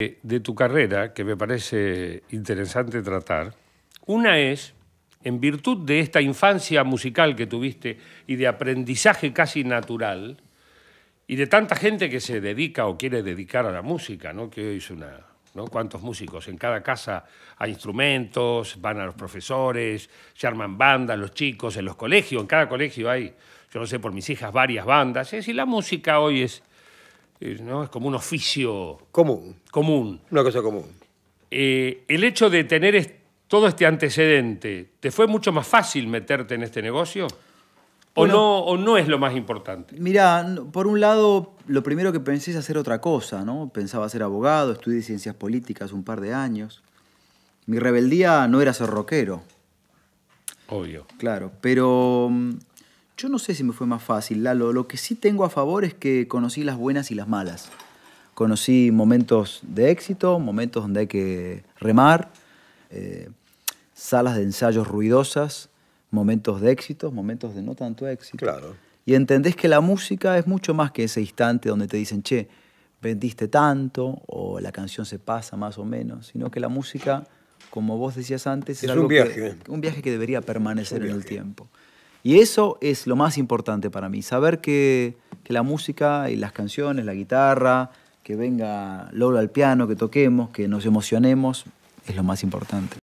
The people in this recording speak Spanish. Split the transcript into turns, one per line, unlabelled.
Eh, de tu carrera que me parece interesante tratar. Una es, en virtud de esta infancia musical que tuviste y de aprendizaje casi natural, y de tanta gente que se dedica o quiere dedicar a la música, ¿no? que hoy es una... ¿no? ¿Cuántos músicos? En cada casa hay instrumentos, van a los profesores, se arman bandas, los chicos, en los colegios, en cada colegio hay, yo no sé, por mis hijas, varias bandas. Es y la música hoy es es como un oficio común. común. Una cosa común. Eh, el hecho de tener todo este antecedente, ¿te fue mucho más fácil meterte en este negocio? ¿O, no, ¿O no es lo más importante?
Mira, por un lado, lo primero que pensé es hacer otra cosa, ¿no? Pensaba ser abogado, estudié ciencias políticas un par de años. Mi rebeldía no era ser rockero, Obvio. claro, pero mm, yo no sé si me fue más fácil, Lo que sí tengo a favor es que conocí las buenas y las malas. Conocí momentos de éxito, momentos donde hay que remar, eh, salas de ensayos ruidosas, momentos de éxito, momentos de no tanto éxito. Claro. Y entendés que la música es mucho más que ese instante donde te dicen, che, vendiste tanto o la canción se pasa más o menos, sino que la música, como vos decías antes, es, un viaje. un viaje que debería permanecer en el tiempo. Y eso es lo más importante para mí, saber que, la música y las canciones, la guitarra, que venga Lolo al piano, que toquemos, que nos emocionemos, es lo más importante.